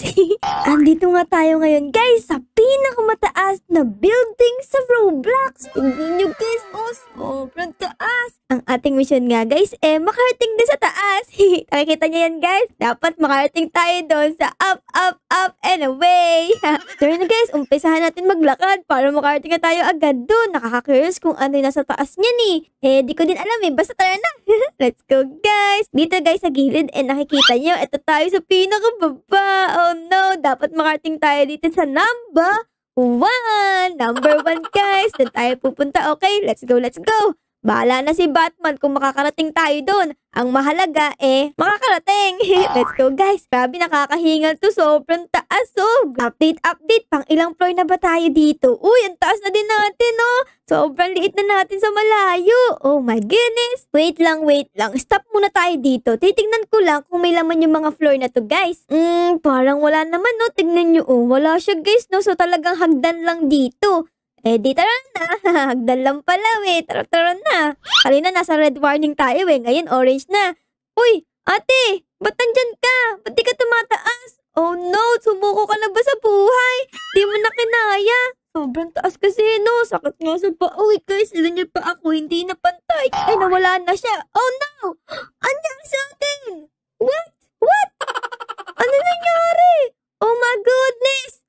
Kitty! Andito nga tayo ngayon guys sa pinakamataas na building sa Roblox! Hindi nyo guys! Oh, sobrang taas! Ang ating mission nga guys eh makarating din sa taas! Nakikita nyo yan guys? Dapat makarating tayo doon sa up, up, up and away! Tara na guys, umpisahan natin maglakad para makarating na tayo agad doon. nakaka kung ano yung nasa taas niya ni. Eh. eh di ko din alam eh, basta tara na! Let's go guys! Dito guys sa gilid eh nakikita nyo, ito tayo sa pinakababa! Oh, no, dapat makarating tayo dito sa number one. Number one, guys. Doon tayo pupunta. Okay, let's go, let's go. Bahala na si Batman kung makakarating tayo doon. Ang mahalaga eh, makakarating. Let's go guys. Grabe nakakahingal to. Sobrang taas oh. Update, update. Pang ilang floor na ba tayo dito? Uy, ang taas na din natin oh. Sobrang liit na natin sa malayo. Oh my goodness. Wait lang, wait lang. Stop muna tayo dito. Titignan ko lang kung may laman yung mga floor na to guys. Hmm, parang wala naman no. Tignan nyo oh. Wala siya guys no. So talagang hagdan lang dito. Eh di tara na, hagdan lang pala we, tara tara na. Halina, nasa red warning tayo we, ngayon orange na. Uy, ate, ba't nandyan ka? Ba't di ka tumataas? Oh no, sumuko ka na ba sa buhay? Di mo na kinaya. Sobrang taas kasi no, sakit nga sa paa. Uy guys, ilan niya pa ako, hindi napantay. pantay. Ay, nawala na siya. Oh no, andyan something? What? What? Ano nangyari? Oh my goodness!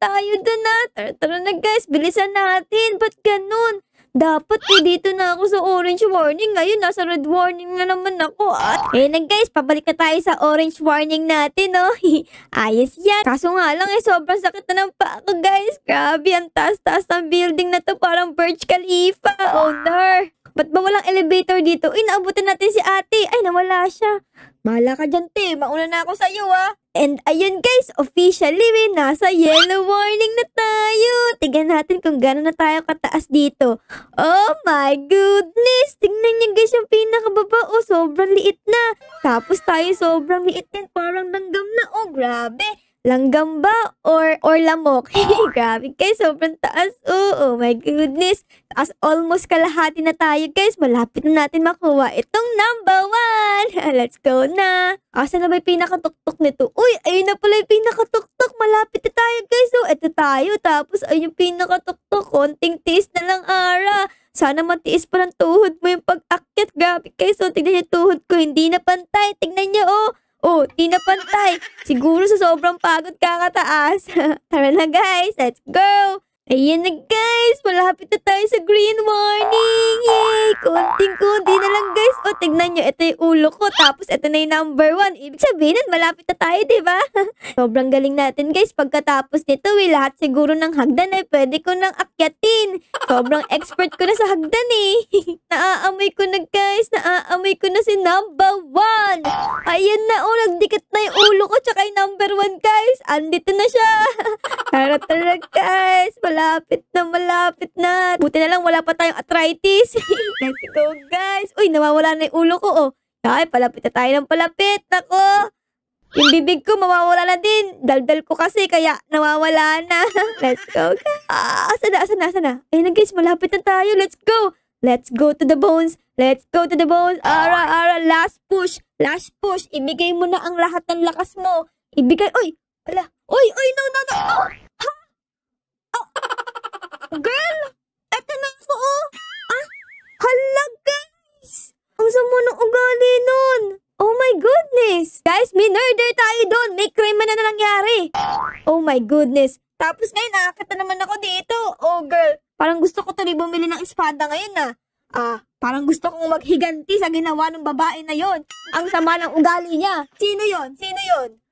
tayo dun na. Ah. Tara, tara na guys, bilisan natin. Ba't ganun? Dapat eh, dito na ako sa orange warning. Ngayon, nasa red warning na naman ako. At, eh na guys, pabalik na tayo sa orange warning natin, no? Oh. Ayos yan. Kaso nga lang, eh, sobrang sakit na ng paa guys. Grabe, ang taas-taas ng building na to. Parang Burj Khalifa. Oh, Owner. Ba't ba walang elevator dito? Uy, naabutan natin si ate. Ay, nawala siya. Mahala ka dyan, te. Mauna na ako sa'yo, ha? Ah. And ayun, guys. Officially, we nasa yellow warning na tayo. Tignan natin kung gano'n na tayo kataas dito. Oh my goodness! Tignan niyo, guys, yung pinakababa. Oh, sobrang liit na. Tapos tayo sobrang liit din. Parang langgam na. Oh, grabe. Langgam ba or or lamok? Grabe guys, sobrang taas. Oh, oh my goodness. Taas almost kalahati na tayo guys. Malapit na natin makuha itong number one. Let's go na. Asa na ba yung pinakatuktok nito? Uy, ayun na pala yung pinakatuktok. Malapit na tayo guys. So, eto tayo. Tapos, ayun yung pinakatuktok. Konting tiis na lang ara. Sana matiis pa ng tuhod mo yung pag-akit. Grabe guys. So, tignan niyo tuhod ko. Hindi na pantay. Tignan niyo oh. Oh, di na pantay. Siguro sa sobrang pagod kakataas. Tara na guys, let's go! Ayan na guys, malapit na tayo sa green warning. Yay! Kunting-kunti na lang guys. O, tignan nyo, ito yung ulo ko. Tapos, ito na yung number one. Ibig sabihin, malapit na tayo, di ba? Sobrang galing natin guys. Pagkatapos nito, eh, lahat siguro ng hagdan ay eh, pwede ko nang akyatin. Sobrang expert ko na sa hagdan eh. Naaamoy ko na guys. Naaamoy ko na si number one. Ayan na, oh, nagdikit na yung ulo ko. Tsaka yung number one guys. Andito na siya. Pero talaga guys, malapit malapit na, malapit na. Buti na lang, wala pa tayong arthritis. Let's go, guys. Uy, nawawala na yung ulo ko, oh. Ay, palapit na tayo ng palapit. Ako. Yung bibig ko, mawawala na din. Daldal ko kasi, kaya nawawala na. Let's go. Ah, asa na, asa na, asa na. guys, malapit na tayo. Let's go. Let's go to the bones. Let's go to the bones. Ara, ara, last push. Last push. Ibigay mo na ang lahat ng lakas mo. Ibigay, uy, wala. Uy, uy, no, no, no. Oh. Girl! Eto na po, oh! Ah! Halag, guys! Ang sama ng ugali nun! Oh my goodness! Guys, minurder tayo doon! May krimen na na nangyari! Oh my goodness! Tapos ngayon, nakakita naman ako dito! Oh, girl! Parang gusto ko tuloy bumili ng espada ngayon, na ah. ah, parang gusto kong maghiganti sa ginawa ng babae na yon. Ang sama ng ugali niya. Sino yon? Sino yon?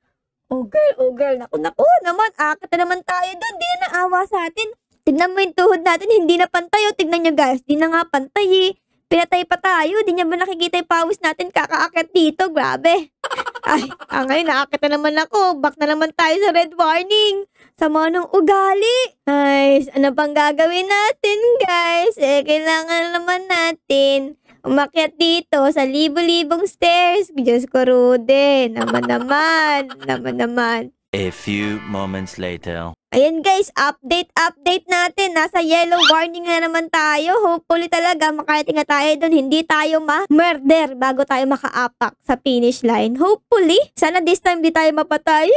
Oh girl, oh girl, naku, naku naman, akita naman tayo doon, di na awa sa atin. Tignan mo yung tuhod natin, hindi na pantay. O, oh. tignan nyo guys, di na nga pantay eh. Pinatay pa tayo, di niya ba nakikita yung pawis natin kakaakyat dito? Grabe. Ay, ah, ngayon naakit na naman ako. Back na naman tayo sa red warning. Sama ng ugali. Ay, ano pang gagawin natin guys? Eh, kailangan naman natin umakyat dito sa libo-libong stairs. Diyos ko, Rude. Naman naman. Naman naman. A few moments later. Ayan guys, update, update natin. Nasa yellow warning na naman tayo. Hopefully talaga makarating na tayo doon. Hindi tayo ma-murder bago tayo maka-apak sa finish line. Hopefully, sana this time di tayo mapatay.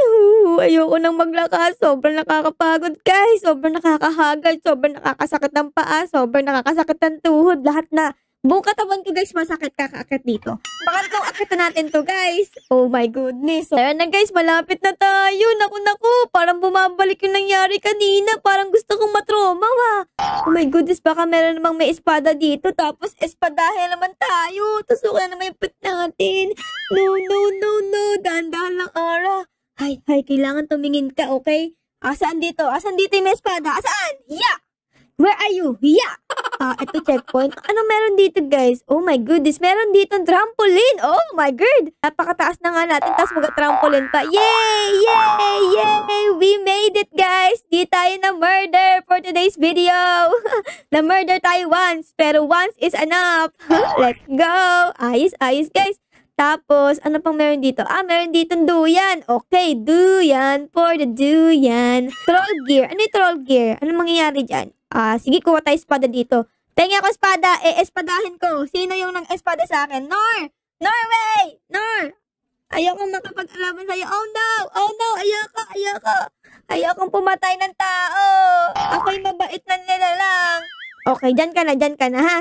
Ayoko nang maglakas. Sobrang nakakapagod guys. Sobrang nakakahagad. Sobrang nakakasakit ng paa. Sobrang nakakasakit ng tuhod. Lahat na Buong katawan ko guys, masakit kakakit dito. Pangatlong akit natin to guys. Oh my goodness. So, ayan na guys, malapit na tayo. Naku naku, parang bumabalik yung nangyari kanina. Parang gusto kong matroma ha. Oh my goodness, baka meron namang may espada dito. Tapos espadahe naman tayo. Tusukan na naman yung natin. No, no, no, no. Dahan-dahan lang, Ara. Hay, hay, kailangan tumingin ka, okay? Asan dito? Asan dito yung may espada? Asaan? Yeah! Where are you? Yeah! Ah, uh, ito checkpoint. Ano meron dito, guys? Oh my goodness, meron dito trampoline. Oh my god! Napakataas na nga natin, tapos mag-trampoline pa. Yay! Yay! Yay! We made it, guys! Di tayo na-murder for today's video. na-murder tayo once, pero once is enough. Let's go! Ayos, ayos, guys. Tapos, ano pang meron dito? Ah, meron dito duyan. Okay, duyan for the duyan. Troll gear. Ano yung troll gear? Ano mangyayari dyan? Ah, uh, sige, kuha tayo espada dito. Tenga ko espada, eh, espadahin ko. Sino yung nang-espada sa akin? Nor! Norway! Nor! Ayoko makapag-alaman sa'yo. Oh no! Oh no! Ayoko! Ayoko! Ayokong pumatay ng tao! Ako'y mabait na nilalang! Okay, dyan ka na, dyan ka na ha.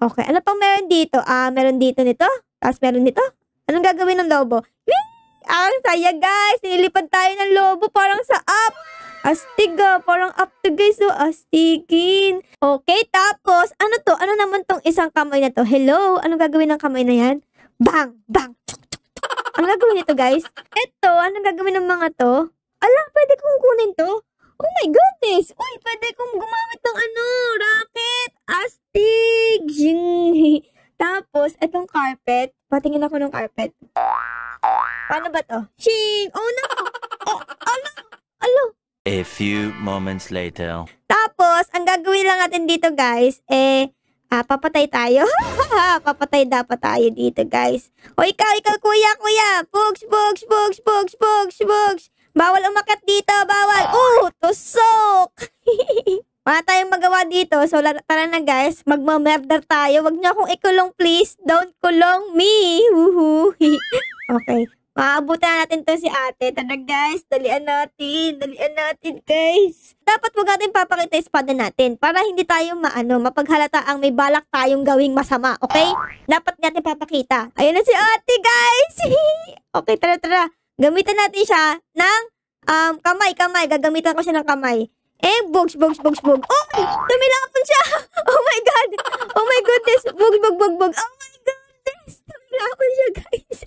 Okay, ano pang meron dito? Ah, meron dito nito? Tapos meron dito? Anong gagawin ng lobo? Whee! Ang saya guys! Nililipad tayo ng lobo parang sa up! Astig ah. Parang up to guys. So, oh, astigin. Okay, tapos, ano to? Ano naman tong isang kamay na to? Hello? Anong gagawin ng kamay na yan? Bang! Bang! Chuk, chuk, chuk. Anong gagawin nito, guys? Ito, anong gagawin ng mga to? Ala, pwede kong kunin to? Oh my goodness! Uy, pwede kong gumamit ng ano, rocket! Astig! Jing! Tapos, itong carpet. Patingin ako ng carpet. Paano ba to? Shing! Oh, no! A few moments later. Tapos, ang gagawin lang natin dito guys, eh, ah, papatay tayo. papatay dapat tayo dito guys. O ikaw, ikaw kuya, kuya. Bugs, bugs, bugs, bugs, bugs, bugs. Bawal umakat dito, bawal. Oh, tusok. Wala tayong magawa dito. So, tara na guys. Magma-murder tayo. Huwag niyo akong ikulong please. Don't kulong me. Woohoo. okay. Maabutan natin to si ate. Tara guys, dalian natin. Dalian natin guys. Dapat wag natin papakita yung espada natin para hindi tayo maano, mapaghalata ang may balak tayong gawing masama, okay? Dapat natin papakita. Ayun na si ate guys. okay, tara tara. Gamitan natin siya ng um, kamay, kamay. Gagamitan ko siya ng kamay. Eh, bugs, bugs, bugs, bugs. Oh! Tumilapon siya! Oh my God! Oh my goodness! Bugs, bugs, bugs, bugs. Oh Plakol siya, guys.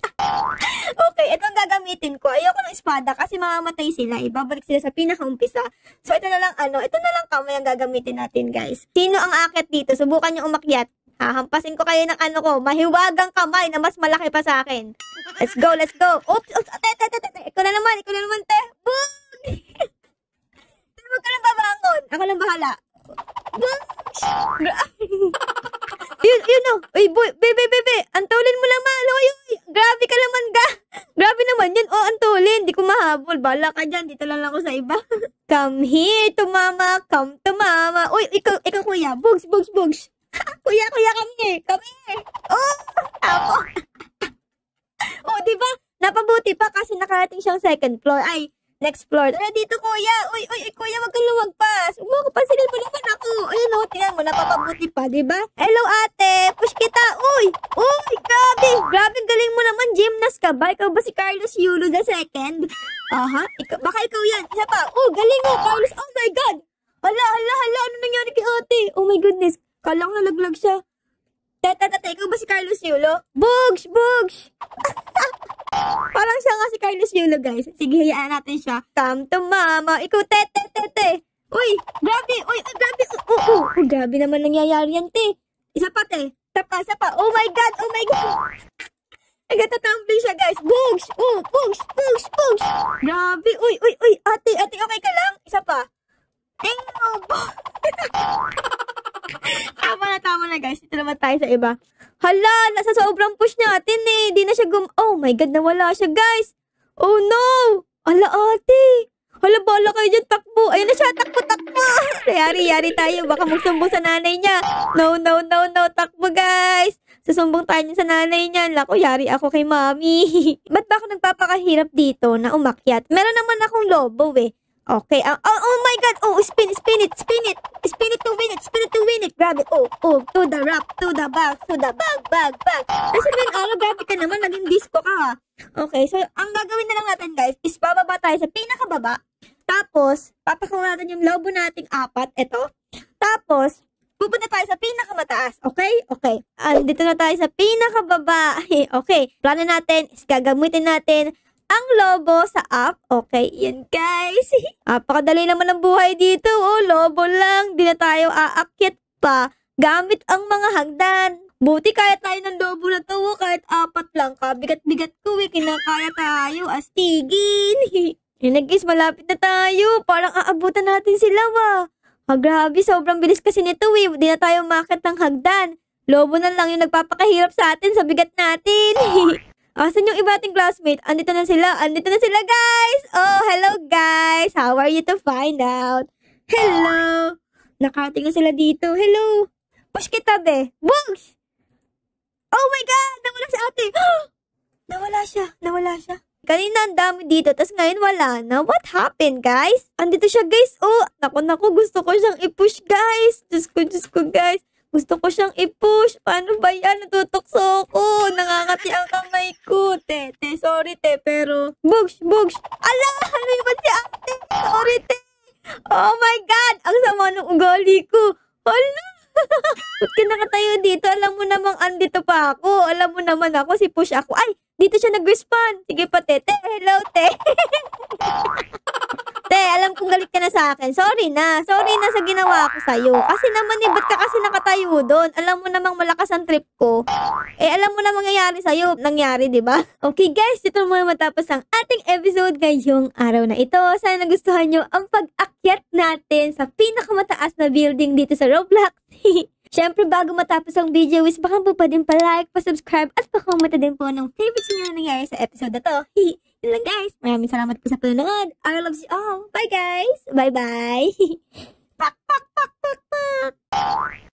okay, itong gagamitin ko. Ayoko ng espada kasi mamamatay sila. Ibabalik sila sa pinakaumpisa. So, ito na lang, ano, ito na lang kamay ang gagamitin natin, guys. Sino ang akit dito? Subukan niyo umakyat. Hahampasin ko kayo ng ano ko, mahiwagang kamay na mas malaki pa sa akin. Let's go, let's go. Oops, oops, ah, te, te, te, te. Ikaw na naman, ikaw na naman, te. Boom! Huwag ka lang babangon. Ako lang bahala. yun, yun o. Oh. Uy, boy, bebe, bebe. Antulin mo lang, malo. Uy, grabe ka naman, ga. Grabe naman yun. O, oh, antulin. Hindi ko mahabol. Bala ka dyan. Dito lang ako sa iba. Come here to mama. Come to mama. Uy, ikaw, ikaw kuya. Bugs, bugs, bugs. kuya, kuya, come here. Come here. Oh, ako. oh, di ba? Napabuti pa kasi nakarating siyang second floor. Ay, Explored. Tara dito, kuya. Uy, uy, uy, kuya, wag kang lumagpas. Umakapansinin mo naman ako. Ayun, oh, tingnan mo, napapabuti pa, di ba? Hello, ate. Push kita. Uy, uy, grabe. Grabe, galing mo naman. Gymnast ka ba? Ikaw ba si Carlos Yulo the second? Aha, ikaw, baka ikaw yan. Isa pa. Oh, galing mo, oh, Carlos. Oh my God. Hala, hala, hala. Ano nangyari kay ate? Oh my goodness. Kalang nalaglag siya. Tatatatay ko ba si Carlos Yulo? Bugs! Bugs! Parang siya nga si Carlos Yulo, guys. Sige, hayaan natin siya. Come to mama. Ikaw, tete, tete. Uy, grabe. Uy, oh, grabe. Oo, oh, oh, oh, grabe naman nangyayari yan, te. Isa pa, te. Tapa, isa pa. Oh my God, oh my God. Nagtatumbling siya, guys. Bugs! Oh, bugs! Bugs! Bugs! Grabe. Uy, uy, uy. Ate, ate, okay ka lang? Isa pa. Ding! Oh, tama na, tama na guys. Ito naman tayo sa iba. Hala, nasa sobrang push natin eh. Di na siya gum... Oh my God, nawala siya guys. Oh no! Ala ate! Hala, bala kayo dyan, takbo. Ayun na siya, takbo, takbo. Yari, yari tayo. Baka magsumbong sa nanay niya. No, no, no, no, takbo guys. Sasumbong tayo niya sa nanay niya. Lako, yari ako kay mami. Ba't ba ako nagpapakahirap dito na umakyat? Meron naman akong lobo eh. Okay. Ah, oh, oh my God! Oh, spin, spin it, spin it! Rabbit, oh, oh, to the rap, to the bag, to the bag, bag, bag. Nasa Ben Olo, grabe ka naman, naging disco ka ha. Ah. Okay, so ang gagawin na lang natin guys is bababa tayo sa pinakababa. Tapos, papakuha natin yung lobo nating apat, eto. Tapos, pupunta tayo sa pinakamataas, okay? Okay. dito na tayo sa pinakababa. okay, plano natin, is gagamitin natin ang lobo sa app. Okay, yan guys. Napakadali naman ang buhay dito. Oh, lobo lang. Di na tayo aakyat pa gamit ang mga hagdan. Buti kaya tayo ng dobo na to, oh. kahit apat lang kabigat-bigat ko eh, kinakaya tayo, astigin. Inagis, malapit na tayo, parang aabutan natin sila wa. Ah. ah, grabe, sobrang bilis kasi nito eh, di na tayo makit ng hagdan. Lobo na lang yung nagpapakahirap sa atin sa bigat natin. Asan yung iba ating classmate? Andito na sila. Andito na sila, guys! Oh, hello, guys! How are you to find out? Hello! Nakati ko sila dito. Hello! Push kita, be! Boogs! Oh my God! Nawala si ate! nawala siya! Nawala siya! Kanina ang dami dito, tapos ngayon wala na. What happened, guys? Andito siya, guys. Oh, naku, naku, gusto ko siyang i-push, guys. Diyos ko, Diyos ko, guys. Gusto ko siyang i-push. Paano ba yan? Natutokso ako. Nakakati ang kamay ko. Te, te, sorry, te. Pero, bugs, bugs. Ala, ano yung si ate? Sorry, te. Oh my God! Ang sama ng ugali ko. Hala! Ba't ka nakatayo dito? Alam mo namang andito pa ako. Alam mo naman ako, si Push ako. Ay, dito siya nag-respond. Sige pa, tete. Hello, te. alam kong galit ka na sa akin. Sorry na. Sorry na sa ginawa ko sa'yo. Kasi naman eh, ba't ka kasi nakatayo doon? Alam mo namang malakas ang trip ko. Eh, alam mo namang mangyayari sa'yo. Nangyari, di ba? Okay guys, ito muna matapos ang ating episode ngayong araw na ito. Sana nagustuhan nyo ang pag-akyat natin sa pinakamataas na building dito sa Roblox. Siyempre, bago matapos ang video is baka po pa din pa-like, pa-subscribe at pa-comment din po ng favorites nyo na nangyari sa episode na to. Ilang guys, maraming salamat po sa panonood. I love you all. Bye guys. Bye bye. pak pak pak pak pak.